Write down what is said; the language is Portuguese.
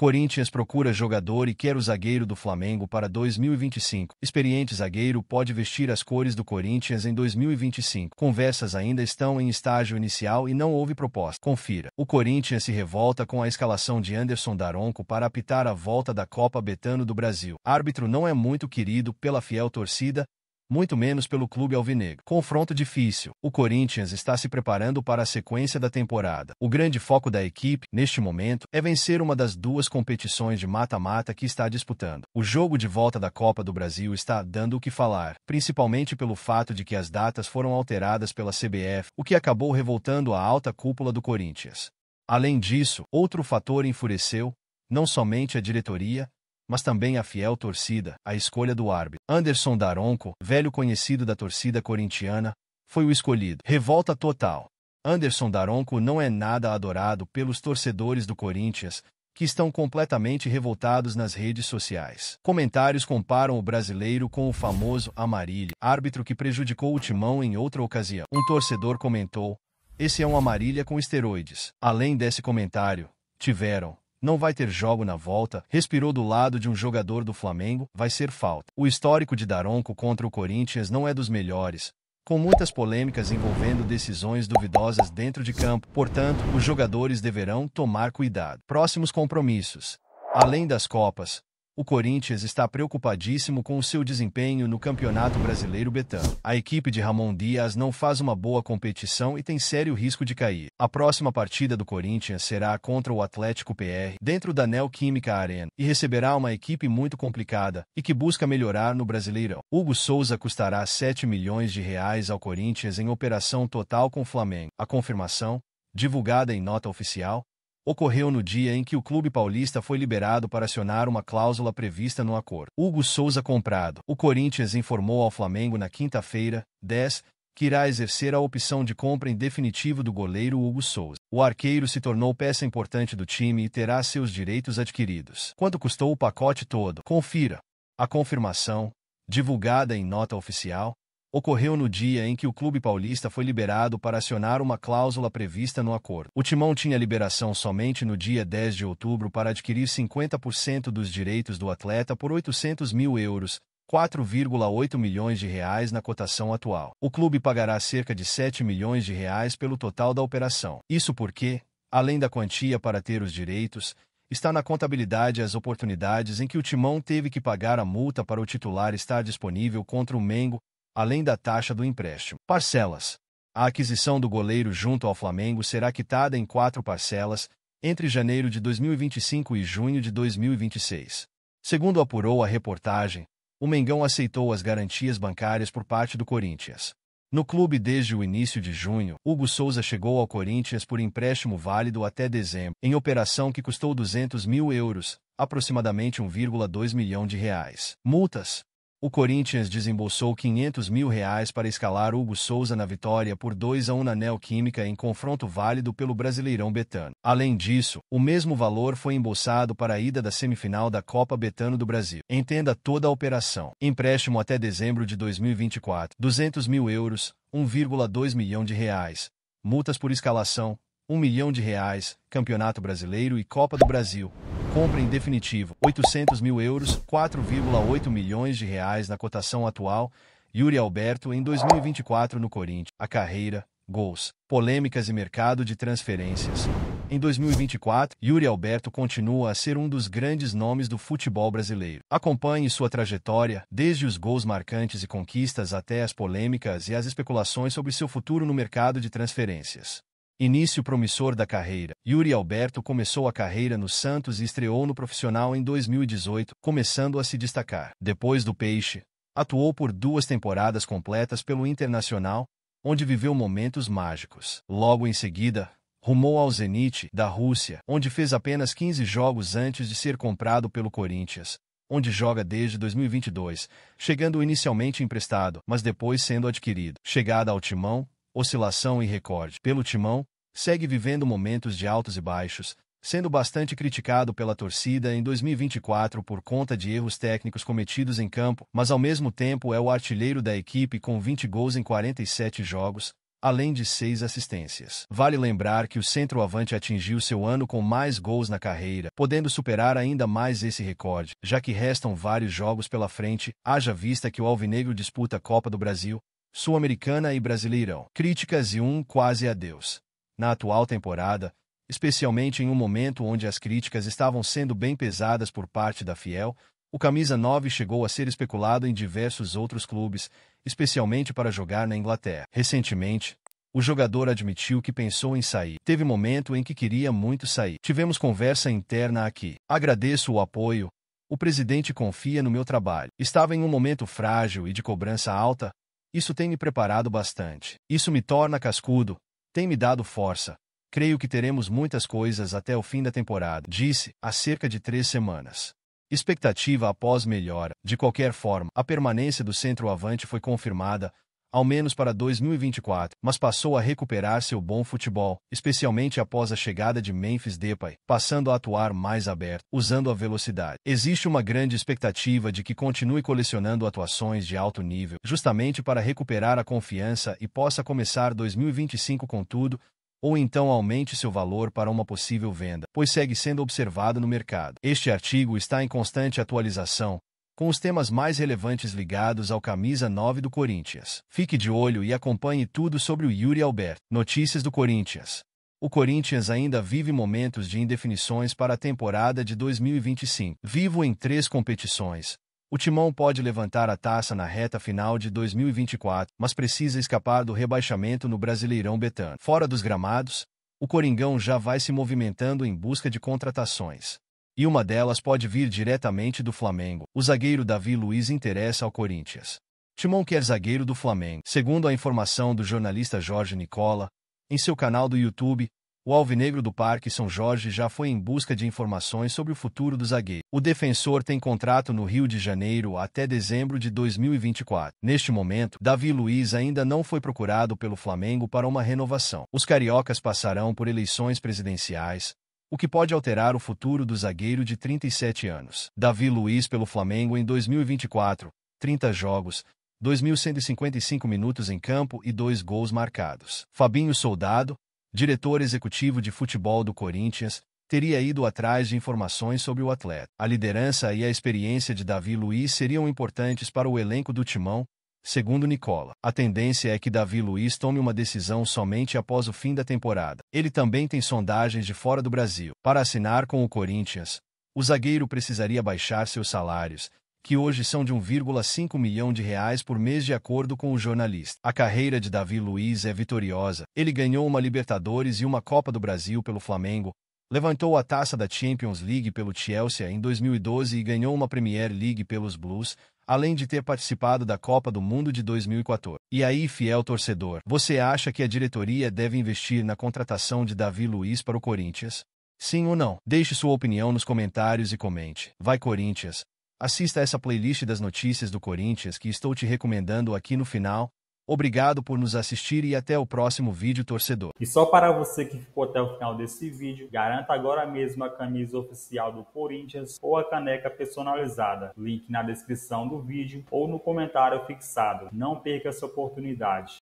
Corinthians procura jogador e quer o zagueiro do Flamengo para 2025. Experiente zagueiro pode vestir as cores do Corinthians em 2025. Conversas ainda estão em estágio inicial e não houve proposta. Confira. O Corinthians se revolta com a escalação de Anderson Daronco para apitar a volta da Copa Betano do Brasil. Árbitro não é muito querido pela fiel torcida, muito menos pelo clube alvinegro. Confronto difícil. O Corinthians está se preparando para a sequência da temporada. O grande foco da equipe, neste momento, é vencer uma das duas competições de mata-mata que está disputando. O jogo de volta da Copa do Brasil está dando o que falar, principalmente pelo fato de que as datas foram alteradas pela CBF, o que acabou revoltando a alta cúpula do Corinthians. Além disso, outro fator enfureceu, não somente a diretoria, mas também a fiel torcida, a escolha do árbitro. Anderson Daronco, velho conhecido da torcida corintiana, foi o escolhido. Revolta total. Anderson Daronco não é nada adorado pelos torcedores do Corinthians, que estão completamente revoltados nas redes sociais. Comentários comparam o brasileiro com o famoso Amarilho, árbitro que prejudicou o timão em outra ocasião. Um torcedor comentou, esse é um Amarilha com esteroides. Além desse comentário, tiveram, não vai ter jogo na volta, respirou do lado de um jogador do Flamengo, vai ser falta. O histórico de Daronco contra o Corinthians não é dos melhores, com muitas polêmicas envolvendo decisões duvidosas dentro de campo, portanto, os jogadores deverão tomar cuidado. Próximos compromissos. Além das Copas, o Corinthians está preocupadíssimo com o seu desempenho no Campeonato Brasileiro Betano. A equipe de Ramon Dias não faz uma boa competição e tem sério risco de cair. A próxima partida do Corinthians será contra o Atlético PR, dentro da Neoquímica Arena, e receberá uma equipe muito complicada e que busca melhorar no Brasileirão. Hugo Souza custará 7 milhões de reais ao Corinthians em operação total com o Flamengo. A confirmação, divulgada em nota oficial, ocorreu no dia em que o clube paulista foi liberado para acionar uma cláusula prevista no acordo. Hugo Souza comprado. O Corinthians informou ao Flamengo na quinta-feira, 10, que irá exercer a opção de compra em definitivo do goleiro Hugo Souza. O arqueiro se tornou peça importante do time e terá seus direitos adquiridos. Quanto custou o pacote todo? Confira. A confirmação, divulgada em nota oficial, ocorreu no dia em que o clube paulista foi liberado para acionar uma cláusula prevista no acordo. O Timão tinha liberação somente no dia 10 de outubro para adquirir 50% dos direitos do atleta por 800 mil euros, 4,8 milhões de reais na cotação atual. O clube pagará cerca de 7 milhões de reais pelo total da operação. Isso porque, além da quantia para ter os direitos, está na contabilidade as oportunidades em que o Timão teve que pagar a multa para o titular estar disponível contra o Mengo, além da taxa do empréstimo. Parcelas. A aquisição do goleiro junto ao Flamengo será quitada em quatro parcelas, entre janeiro de 2025 e junho de 2026. Segundo apurou a reportagem, o Mengão aceitou as garantias bancárias por parte do Corinthians. No clube desde o início de junho, Hugo Souza chegou ao Corinthians por empréstimo válido até dezembro, em operação que custou 200 mil euros, aproximadamente 1,2 milhão de reais. Multas o Corinthians desembolsou 500 mil reais para escalar Hugo Souza na vitória por 2 a 1 na Neoquímica em confronto válido pelo Brasileirão Betano. Além disso, o mesmo valor foi embolsado para a ida da semifinal da Copa Betano do Brasil. Entenda toda a operação. Empréstimo até dezembro de 2024. 200 mil euros, 1,2 milhão de reais. Multas por escalação, 1 milhão de reais, Campeonato Brasileiro e Copa do Brasil. Compra em definitivo, 800 mil euros, 4,8 milhões de reais na cotação atual, Yuri Alberto em 2024 no Corinthians. A carreira, gols, polêmicas e mercado de transferências. Em 2024, Yuri Alberto continua a ser um dos grandes nomes do futebol brasileiro. Acompanhe sua trajetória, desde os gols marcantes e conquistas até as polêmicas e as especulações sobre seu futuro no mercado de transferências. Início promissor da carreira. Yuri Alberto começou a carreira no Santos e estreou no profissional em 2018, começando a se destacar. Depois do Peixe, atuou por duas temporadas completas pelo Internacional, onde viveu momentos mágicos. Logo em seguida, rumou ao Zenit da Rússia, onde fez apenas 15 jogos antes de ser comprado pelo Corinthians, onde joga desde 2022, chegando inicialmente emprestado, mas depois sendo adquirido. Chegada ao timão, oscilação e recorde. Pelo timão, segue vivendo momentos de altos e baixos, sendo bastante criticado pela torcida em 2024 por conta de erros técnicos cometidos em campo, mas ao mesmo tempo é o artilheiro da equipe com 20 gols em 47 jogos, além de 6 assistências. Vale lembrar que o centroavante atingiu seu ano com mais gols na carreira, podendo superar ainda mais esse recorde, já que restam vários jogos pela frente, haja vista que o Alvinegro disputa a Copa do Brasil, Sul-Americana e Brasileirão. Críticas e um quase adeus na atual temporada, especialmente em um momento onde as críticas estavam sendo bem pesadas por parte da Fiel, o camisa 9 chegou a ser especulado em diversos outros clubes, especialmente para jogar na Inglaterra. Recentemente, o jogador admitiu que pensou em sair. Teve momento em que queria muito sair. Tivemos conversa interna aqui. Agradeço o apoio. O presidente confia no meu trabalho. Estava em um momento frágil e de cobrança alta. Isso tem me preparado bastante. Isso me torna cascudo tem me dado força. Creio que teremos muitas coisas até o fim da temporada, disse, há cerca de três semanas. Expectativa após melhora. De qualquer forma, a permanência do centroavante foi confirmada, ao menos para 2024, mas passou a recuperar seu bom futebol, especialmente após a chegada de Memphis Depay, passando a atuar mais aberto, usando a velocidade. Existe uma grande expectativa de que continue colecionando atuações de alto nível, justamente para recuperar a confiança e possa começar 2025 com tudo, ou então aumente seu valor para uma possível venda, pois segue sendo observado no mercado. Este artigo está em constante atualização, com os temas mais relevantes ligados ao camisa 9 do Corinthians. Fique de olho e acompanhe tudo sobre o Yuri Alberto. Notícias do Corinthians. O Corinthians ainda vive momentos de indefinições para a temporada de 2025. Vivo em três competições. O Timão pode levantar a taça na reta final de 2024, mas precisa escapar do rebaixamento no Brasileirão Betano. Fora dos gramados, o Coringão já vai se movimentando em busca de contratações e uma delas pode vir diretamente do Flamengo. O zagueiro Davi Luiz interessa ao Corinthians. Timon quer zagueiro do Flamengo. Segundo a informação do jornalista Jorge Nicola, em seu canal do YouTube, o Alvinegro do Parque São Jorge já foi em busca de informações sobre o futuro do zagueiro. O defensor tem contrato no Rio de Janeiro até dezembro de 2024. Neste momento, Davi Luiz ainda não foi procurado pelo Flamengo para uma renovação. Os cariocas passarão por eleições presidenciais, o que pode alterar o futuro do zagueiro de 37 anos. Davi Luiz pelo Flamengo em 2024, 30 jogos, 2.155 minutos em campo e dois gols marcados. Fabinho Soldado, diretor executivo de futebol do Corinthians, teria ido atrás de informações sobre o atleta. A liderança e a experiência de Davi Luiz seriam importantes para o elenco do Timão, Segundo Nicola, a tendência é que Davi Luiz tome uma decisão somente após o fim da temporada. Ele também tem sondagens de fora do Brasil. Para assinar com o Corinthians, o zagueiro precisaria baixar seus salários, que hoje são de 1,5 milhão de reais por mês de acordo com o jornalista. A carreira de Davi Luiz é vitoriosa. Ele ganhou uma Libertadores e uma Copa do Brasil pelo Flamengo, levantou a taça da Champions League pelo Chelsea em 2012 e ganhou uma Premier League pelos Blues, além de ter participado da Copa do Mundo de 2014. E aí, fiel torcedor, você acha que a diretoria deve investir na contratação de Davi Luiz para o Corinthians? Sim ou não? Deixe sua opinião nos comentários e comente. Vai Corinthians! Assista essa playlist das notícias do Corinthians que estou te recomendando aqui no final. Obrigado por nos assistir e até o próximo vídeo torcedor. E só para você que ficou até o final desse vídeo, garanta agora mesmo a camisa oficial do Corinthians ou a caneca personalizada. Link na descrição do vídeo ou no comentário fixado. Não perca essa oportunidade.